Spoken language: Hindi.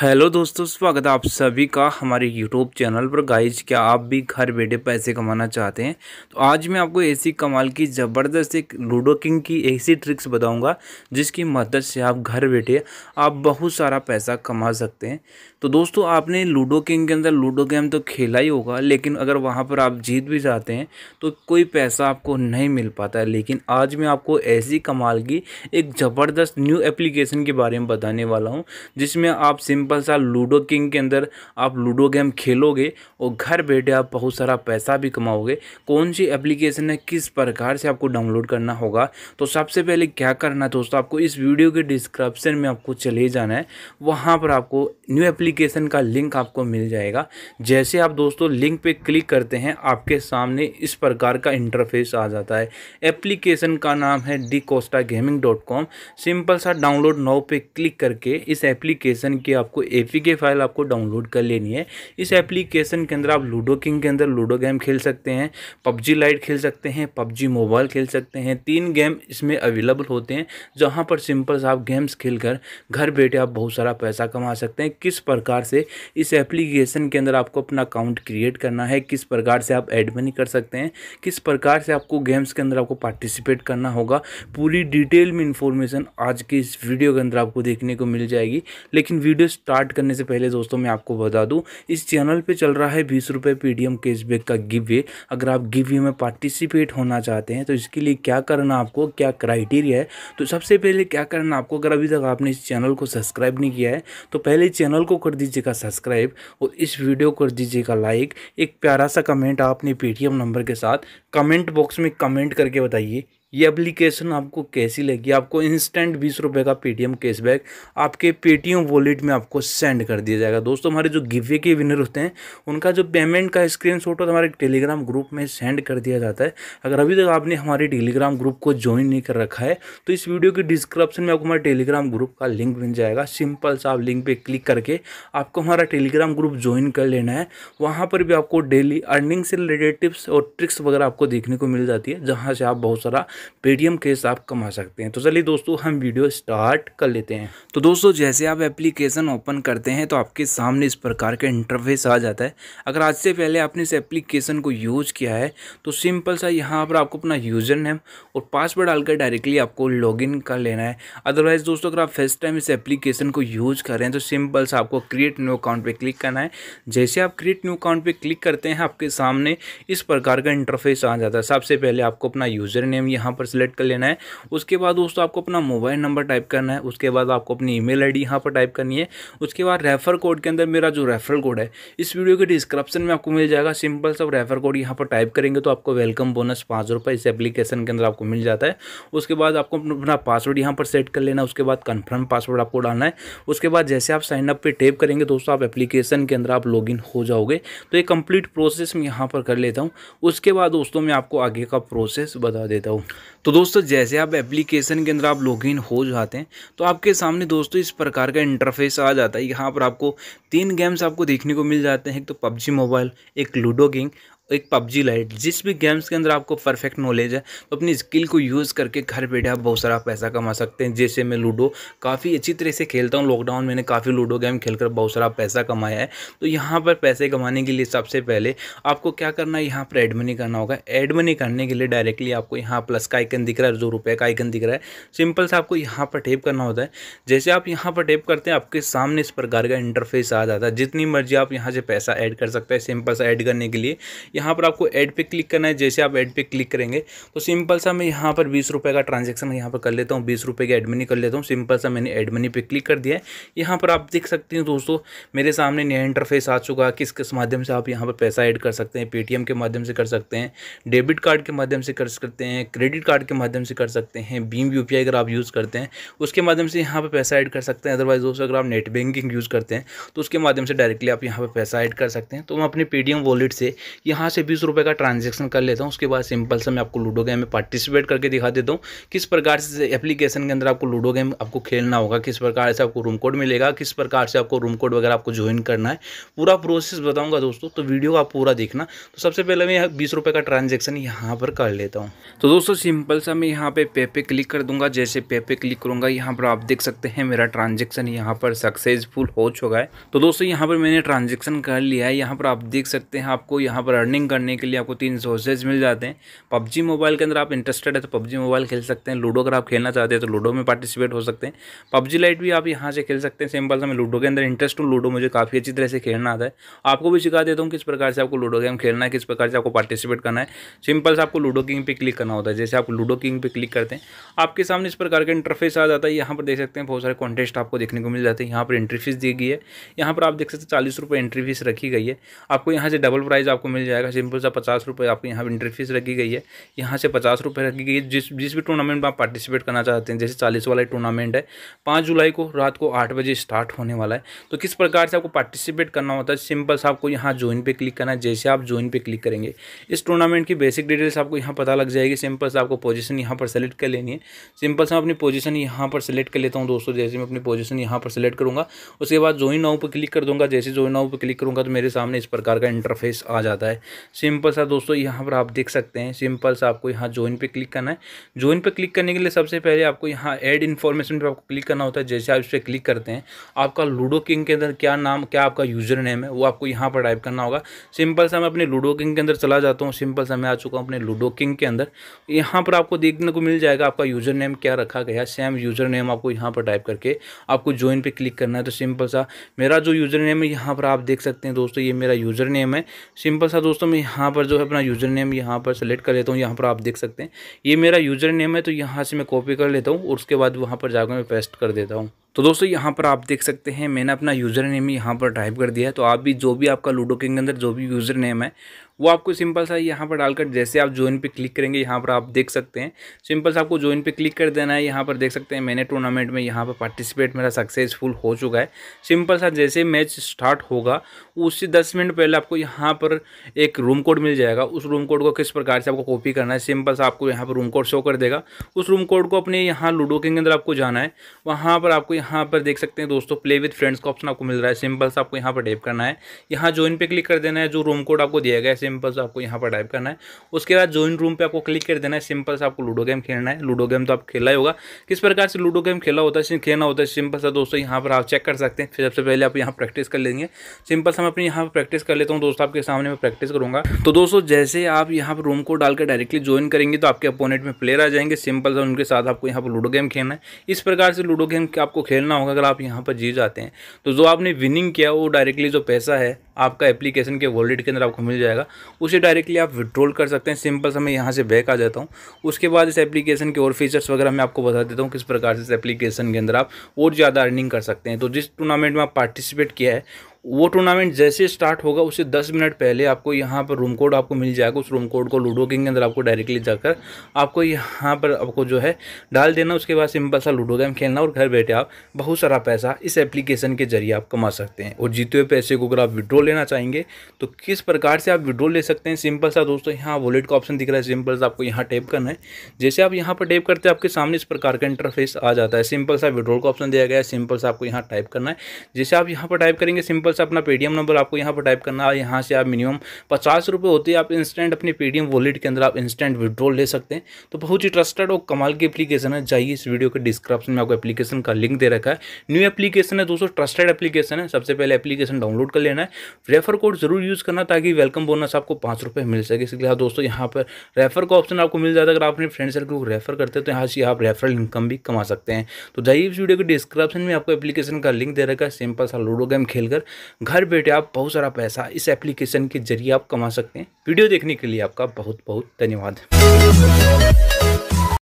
हेलो दोस्तों स्वागत है आप सभी का हमारे यूट्यूब चैनल पर गाइज क्या आप भी घर बैठे पैसे कमाना चाहते हैं तो आज मैं आपको ऐसी कमाल की ज़बरदस्त एक लूडो किंग की ऐसी ट्रिक्स बताऊंगा जिसकी मदद से आप घर बैठे आप बहुत सारा पैसा कमा सकते हैं तो दोस्तों आपने लूडो किंग के अंदर लूडो गेम तो खेला ही होगा लेकिन अगर वहाँ पर आप जीत भी जाते हैं तो कोई पैसा आपको नहीं मिल पाता है लेकिन आज मैं आपको ऐसी कमाल की एक ज़बरदस्त न्यू एप्लीकेशन के बारे में बताने वाला हूँ जिसमें आप सिंपल सा लूडो किंग के अंदर आप लूडो गेम खेलोगे और घर बैठे आप बहुत सारा पैसा भी कमाओगे कौन सी एप्लीकेशन है किस प्रकार से आपको डाउनलोड करना होगा तो सबसे पहले क्या करना है दोस्तों आपको इस वीडियो के डिस्क्रिप्शन में आपको चले जाना है वहाँ पर आपको न्यू एप्ली एप्लीकेशन का लिंक आपको मिल जाएगा जैसे आप दोस्तों लिंक पे क्लिक करते हैं आपके सामने इस प्रकार का इंटरफेस आ जाता है एप्लीकेशन का नाम है D Costa gaming dot com simple सा डाउनलोड नाउ पे क्लिक करके इस एप्लीकेशन की आपको ए के फाइल आपको डाउनलोड कर लेनी है इस एप्लीकेशन के अंदर आप लूडो किंग के अंदर लूडो गेम खेल सकते हैं पबजी लाइट खेल सकते हैं पबजी मोबाइल खेल सकते हैं तीन गेम इसमें अवेलेबल होते हैं जहाँ पर सिंपल सा आप गेम्स खेल कर घर बैठे आप बहुत सारा पैसा कमा सकते हैं किस पर प्रकार से इस एप्लीकेशन के अंदर आपको अपना अकाउंट क्रिएट करना है किस प्रकार से आप एड मनी कर सकते हैं किस प्रकार से आपको गेम्स के अंदर आपको पार्टिसिपेट करना होगा पूरी डिटेल में इंफॉर्मेशन आज के इस वीडियो के अंदर आपको देखने को मिल जाएगी लेकिन वीडियो स्टार्ट करने से पहले दोस्तों मैं आपको बता दूँ इस चैनल पर चल रहा है बीस रुपये पी कैशबैक का वे अगर आप गिवे में पार्टिसिपेट होना चाहते हैं तो इसके लिए क्या करना आपको क्या क्राइटेरिया है तो सबसे पहले क्या करना आपको अगर अभी तक आपने इस चैनल को सब्सक्राइब नहीं किया है तो पहले चैनल को कर दीजिएगा सब्सक्राइब और इस वीडियो कर दीजिएगा लाइक एक प्यारा सा कमेंट आप अपने पेटीएम नंबर के साथ कमेंट बॉक्स में कमेंट करके बताइए ये एप्लीकेशन आपको कैसी लगी आपको इंस्टेंट बीस रुपये का पेटीएम कैशबैक आपके पेटीएम वॉलेट में आपको सेंड कर दिया जाएगा दोस्तों हमारे जो गिवे के विनर होते हैं उनका जो पेमेंट का स्क्रीन होता है हमारे टेलीग्राम ग्रुप में सेंड कर दिया जाता है अगर अभी तक आपने हमारे टेलीग्राम ग्रुप को ज्वाइन नहीं कर रखा है तो इस वीडियो के डिस्क्रिप्शन में आपको हमारे टेलीग्राम ग्रुप का लिंक मिल जाएगा सिंपल सा आप लिंक पर क्लिक करके आपको हमारा टेलीग्राम ग्रुप ज्वाइन कर लेना है वहाँ पर भी आपको डेली अर्निंग से रिलेटेड टिप्स और ट्रिक्स वगैरह आपको देखने को मिल जाती है जहाँ से आप बहुत सारा पेटीएम केस आप कमा सकते हैं तो चलिए दोस्तों हम वीडियो स्टार्ट कर लेते हैं तो दोस्तों जैसे आप एप्लीकेशन ओपन करते हैं तो आपके सामने इस प्रकार का इंटरफेस आ जाता है अगर आज से पहले आपने इस एप्लीकेशन को यूज़ किया है तो सिंपल सा यहाँ पर आपको अपना यूज़र नेम और पासवर्ड डालकर डायरेक्टली आपको इन कर लेना है अदरवाइज़ दोस्तों अगर आप फर्स्ट टाइम इस एप्लीकेशन को यूज़ कर रहे हैं तो सिंपल सा आपको क्रिएट न्यू अकाउंट पर क्लिक करना है जैसे आप क्रिएट न्यू अकाउंट पर क्लिक करते हैं आपके सामने इस प्रकार का इंटरफेस आ जाता है सबसे पहले आपको अपना यूज़र नेम यहाँ यहाँ पर सिलेक्ट कर लेना है उसके बाद दोस्तों आपको अपना मोबाइल नंबर टाइप करना है उसके बाद आपको अपनी ई मेल यहाँ पर टाइप करनी है उसके बाद रेफर कोड के अंदर मेरा जो रेफरल कोड है इस वीडियो के डिस्क्रिप्शन में आपको मिल जाएगा सिंपल सब रेफर कोड यहाँ पर टाइप करेंगे तो आपको वेलकम बोनस पाँच रुपये इस एप्लीकेशन के अंदर आपको मिल जाता है उसके बाद आपको अपना पासवर्ड यहाँ पर सेट कर लेना है उसके बाद कन्फर्म पासवर्ड आपको डालना है उसके बाद जैसे आप साइनअप पर टेप करेंगे दोस्तों आप एप्लीकेशन के अंदर आप लॉग हो जाओगे तो ये कंप्लीट प्रोसेस मैं यहाँ पर कर लेता हूँ उसके बाद दोस्तों मैं आपको आगे का प्रोसेस बता देता हूँ तो दोस्तों जैसे आप एप्लीकेशन के अंदर आप लॉगिन हो जाते हैं तो आपके सामने दोस्तों इस प्रकार का इंटरफेस आ जाता है यहाँ पर आपको तीन गेम्स आपको देखने को मिल जाते हैं एक तो पबजी मोबाइल एक लूडो गेम एक पबजी लाइट जिस भी गेम्स के अंदर आपको परफेक्ट नॉलेज है तो अपनी स्किल को यूज़ करके घर बैठे आप बहुत सारा पैसा कमा सकते हैं जैसे मैं लूडो काफ़ी अच्छी तरह से खेलता हूँ लॉकडाउन मैंने काफ़ी लूडो गेम खेलकर बहुत सारा पैसा कमाया है तो यहाँ पर पैसे कमाने के लिए सबसे पहले आपको क्या करना है यहाँ पर एड मनी करना होगा एड मनी करने के लिए डायरेक्टली आपको यहाँ प्लस का आइकन दिख रहा है जो रुपये का आइकन दिख रहा है सिंपल से आपको यहाँ पर टेप करना होता है जैसे आप यहाँ पर टेप करते हैं आपके सामने इस प्रकार का इंटरफेस आ जाता है जितनी मर्जी आप यहाँ से पैसा ऐड कर सकते हैं सिंपल से ऐड करने के लिए यहाँ पर आपको एड पे क्लिक करना है जैसे आप एड पे क्लिक करेंगे तो सिंपल सा मैं यहाँ पर बीस रुपये का ट्रांजेक्शन यहाँ पर कर लेता हूँ बीस रुपये की एडमनी कर लेता हूँ सिंपल सा मैंने एडमनी पे क्लिक कर दिया है यहाँ पर आप देख सकते हैं दोस्तों मेरे सामने नया इंटरफेस आ चुका है किस किस माध्यम से आप यहाँ पर पैसा ऐड कर सकते हैं पेटीएम के माध्यम से कर सकते हैं डेबिट कार्ड के माध्यम से कर सकते हैं क्रेडिट कार्ड के माध्यम से कर सकते हैं बीम यू अगर आप यूज़ करते हैं उसके माध्यम से यहाँ पर पैसा ऐड कर सकते हैं अदरवाइज दोस्तों अगर आप नेट बैंकिंग यूज़ करते हैं तो उसके माध्यम से डायरेक्टली आप यहाँ पर पैसा ऐड कर सकते हैं तो हम अपने पेटीएम वॉलेट से यहाँ यहाँ से बीस रुपये का ट्रांजेक्शन कर लेता हूँ उसके बाद सिंपल से मैं आपको लूडो गेम में पार्टिसिपेट करके दिखा देता हूँ किस प्रकार से एप्लीकेशन के अंदर आपको लूडो गेम आपको खेलना होगा किस प्रकार से आपको रूम कोड मिलेगा किस प्रकार से आपको रूम कोड वगैरह आपको ज्वाइन करना है पूरा प्रोसेस बताऊँगा दोस्तों तो वीडियो का पूरा देखना तो सबसे पहले मैं यहाँ बीस रुपये का ट्रांजेक्शन यहाँ पर कर लेता हूँ तो दोस्तों सिंपल सा मैं यहाँ पे पे पे क्लिक कर दूंगा जैसे पे पे क्लिक करूंगा यहाँ पर आप देख सकते हैं मेरा ट्रांजेक्शन यहाँ पर सक्सेसफुल हो चुका है तो दोस्तों यहाँ पर मैंने ट्रांजेक्शन कर लिया है यहाँ पर आप देख सकते हैं आपको यहाँ पर अर्निंग अर्निंग करने के लिए आपको तीन सोर्सेज मिल जाते हैं पबजी मोबाइल के अंदर आप इंटरेस्टेड है तो पबजी मोबाइल खेल सकते हैं लूडो अगर आप खेलना चाहते हैं तो लूडो में पार्टिसिपेट हो सकते हैं पबजी लाइट भी आप यहाँ से खेल सकते हैं सिंपल सा मैं लूडो के अंदर इंटरेस्ट हूँ लूडो मुझे काफ़ी अच्छी तरह से खेलना आता है आपको भी सिखा देता हूँ किस प्रकार से आपको लूडो गेम खेलना है किस प्रकार से आपको पार्टिसिपेट करना है सिंपल से आपको लूडो किंग पे क्लिक करना होता है जैसे आप लूडो किंग पे क्लिक करते हैं आपके सामने इस प्रकार का इंटरफेस आ जाता है यहाँ पर देख सकते हैं बहुत सारे कॉन्टेस्ट आपको देखने को मिल जाते हैं यहाँ पर एंट्री फीस दी गई है यहाँ पर आप देख सकते हैं चालीस रुपये एंट्री फीस रखी गई है आपको यहाँ से डबल प्राइज़ आपको मिल जाएगा जाएगा सिंपल सा पचास रुपये आपके यहाँ इंट्री फीस रखी गई है यहाँ से पचास रुपये रखी गई है जिस जिस भी टूर्नामेंट में आप पार्टिसिपेट करना चाहते हैं जैसे चालीस वाला टूर्नामेंट है पाँच जुलाई को रात को आठ बजे स्टार्ट होने वाला है तो किस प्रकार से आपको पार्टिसिपेट करना होता है सिंपल सा आपको यहाँ ज्वाइन पे क्लिक करना है जैसे आप ज्वाइन पर क्लिक करेंगे इस टूर्नामेंट की बेसिक डिटेल्स आपको यहाँ पता लग जाएगी सिंपल सा आपको पोजिशन यहाँ पर सेलेक्ट कर लेनी है सिंपल सा अपनी पोजिशन यहाँ पर सेलेक्ट कर लेता हूँ दोस्तों जैसे मैं अपनी पोजिशन यहाँ पर सेलेक्ट करूँगा उसके बाद ज्वाइन नाउ पर क्लिक कर दूँगा जैसे ज्वाइन नाउ पर क्लिक करूँगा तो मेरे सामने इस प्रकार का इंटरफेस आ जाता है सिंपल सा दोस्तों यहाँ पर आप देख सकते हैं सिंपल सा आपको यहाँ ज्वाइन पे क्लिक करना है ज्वाइन पे क्लिक करने के लिए सबसे पहले आपको यहाँ ऐड इन्फॉर्मेशन पर आपको क्लिक करना होता है जैसे आप इस पर क्लिक करते हैं आपका लूडो किंग के अंदर क्या नाम क्या आपका यूज़र नेम है वो आपको यहाँ पर टाइप करना होगा सिंपल सा मैं अपने लूडो किंग के अंदर चला जाता हूँ सिंपल सा मैं आ चुका हूँ अपने लूडो किंग के अंदर यहाँ पर आपको देखने को मिल जाएगा आपका यूज़र नेम क्या रखा गया सेम यूज़र नेम आपको यहाँ पर टाइप करके आपको ज्वाइन पर क्लिक करना है तो सिंपल सा मेरा जो यूज़र नेम है यहाँ पर आप देख सकते हैं दोस्तों ये मेरा यूज़र नेम है सिंपल सा दोस्तों दोस्तों मैं यहाँ पर जो है अपना यूज़र नेम यहाँ पर सेलेक्ट कर लेता हूँ यहाँ पर आप देख सकते हैं ये मेरा यूज़र नेम है तो यहाँ से मैं कॉपी कर लेता हूँ और उसके बाद वहाँ पर जाकर मैं पेस्ट कर देता हूँ तो दोस्तों यहाँ पर आप देख सकते हैं मैंने अपना यूज़र नेम यहाँ पर टाइप कर दिया है तो आप भी जो भी आपका लूडो के अंदर जो भी यूज़र नेम है वो आपको सिंपल सा यहाँ पर डालकर जैसे आप ज्वाइन पे क्लिक करेंगे यहाँ पर आप देख सकते हैं सिंपल सा आपको ज्वाइन पे क्लिक कर देना है यहाँ पर देख सकते हैं मैंने टूर्नामेंट में यहाँ पर पार्टिसिपेट मेरा सक्सेसफुल हो चुका है सिंपल सा जैसे मैच स्टार्ट होगा उससे दस मिनट पहले आपको यहाँ पर एक रूम कोड मिल जाएगा उस रूम कोड को किस प्रकार से आपको कॉपी करना है सिंपल सा आपको यहाँ पर रूम कोड शो कर देगा उस रूम कोड को अपने यहाँ लूडो के अंदर आपको जाना है वहाँ पर आपको यहाँ पर देख सकते हैं दोस्तों प्ले विथ फ्रेंड्स का ऑप्शन आपको मिल रहा है सिंपल सा आपको यहाँ पर टाइप करना है यहाँ ज्वाइन पे क्लिक कर देना है जो रूम कोड आपको दिया गया है सिंपल सा आपको यहाँ पर टाइप करना है उसके बाद ज्वाइन रूम पे आपको क्लिक कर देना है सिंपल सा आपको लूडो गेम खेलना है लूडो गेम तो आप खेला ही होगा किस प्रकार से लूडो गेम खेला होता है खेलना होता है सिंपल सा दोस्तों यहाँ पर आप चेक कर सकते हैं फिर सबसे पहले आप यहाँ प्रैक्टिस कर लेंगे सिंपल सा मैं अपनी यहाँ पर प्रैक्टिस कर लेता हूँ दोस्तों आपके सामने मैं प्रैक्टिस करूँगा तो दोस्तों जैसे आप यहाँ पर रूम को डालकर डायरेक्टली ज्वाइन करेंगे तो आपके अपोनेंट में प्लेयर आ जाएंगे सिंपल सा उनके साथ आपको यहाँ पर लूडो गेम खेलना है इस प्रकार से लूडो गेम आपको खेलना होगा अगर आप यहाँ पर जीत जाते हैं तो जो आपने विनिंग किया वो डायरेक्टली जो पैसा है आपका एप्लीकेशन के वॉलेट के अंदर आपको मिल जाएगा उसे डायरेक्टली आप विड्रॉल कर सकते हैं सिंपल सा मैं यहाँ से बैक आ जाता हूँ उसके बाद इस एप्लीकेशन के और फीचर्स वगैरह मैं आपको बता देता हूँ किस प्रकार से इस एप्लीकेशन के अंदर आप और ज़्यादा अर्निंग कर सकते हैं तो जिस टूर्नामेंट में आप पार्टिसिपेट किया है वो टूर्नामेंट जैसे स्टार्ट होगा उससे 10 मिनट पहले आपको यहाँ पर रूम कोड आपको मिल जाएगा उस रूम कोड को लूडो किंग के अंदर आपको डायरेक्टली जाकर आपको यहाँ पर आपको जो है डाल देना उसके बाद सिंपल सा लूडो गेम खेलना और घर बैठे आप बहुत सारा पैसा इस एप्लीकेशन के जरिए आप कमा सकते हैं और जीते हुए पैसे को अगर आप विड्रॉल लेना चाहेंगे तो किस प्रकार से आप विड्रॉल ले सकते हैं सिंपल सा दोस्तों यहाँ वॉलेट का ऑप्शन दिख रहा है सिंपल सा आपको यहाँ टैप करना है जैसे आप यहाँ पर टैप करते हैं आपके सामने इस प्रकार का इंटरफेस आ जाता है सिंपल सा विड्रॉल का ऑप्शन दिया गया है सिंपल सा आपको यहाँ टाइप करना है जैसे आप यहाँ पर टाइप करेंगे सिंपल सा अपना पेटीएम नंबर आपको यहाँ पर टाइप करना है यहाँ से आप मिनिमम पचास रुपये होते हैं आप इंस्टेंट अपने पेटीएम वॉलेट के अंदर आप इंस्टेंट विड्रॉल ले सकते हैं तो बहुत ही ट्रस्टेड और कमाल की एप्लीकेशन है जाइए इस वीडियो के डिस्क्रिप्शन में आपको एप्लीकेशन का लिंक दे रखा है न्यू एप्लीकेशन है दोस्तों ट्रस्टेड एप्लीकेशन है सबसे पहले एप्लीकेशन डाउनलोड कर लेना है रेफर कोड ज़रूर यूज़ करना ताकि वेलकम बोनस आपको पाँच रुपये मिल सके इसके लिए हाँ दोस्तों यहाँ पर रेफर का ऑप्शन आपको मिल जाता है अगर आप अपने फ्रेंड सर्कल को रेफर करते हैं तो यहाँ से आप रेफरल इनकम भी कमा सकते हैं तो जाइए इस वीडियो के डिस्क्रिप्शन में आपको एप्लीकेशन का लिंक दे रखा है सिंपल सा लूडो गेम खेलकर घर बैठे आप बहुत सारा पैसा इस एप्लीकेशन के जरिए आप कमा सकते हैं वीडियो देखने के लिए आपका बहुत बहुत धन्यवाद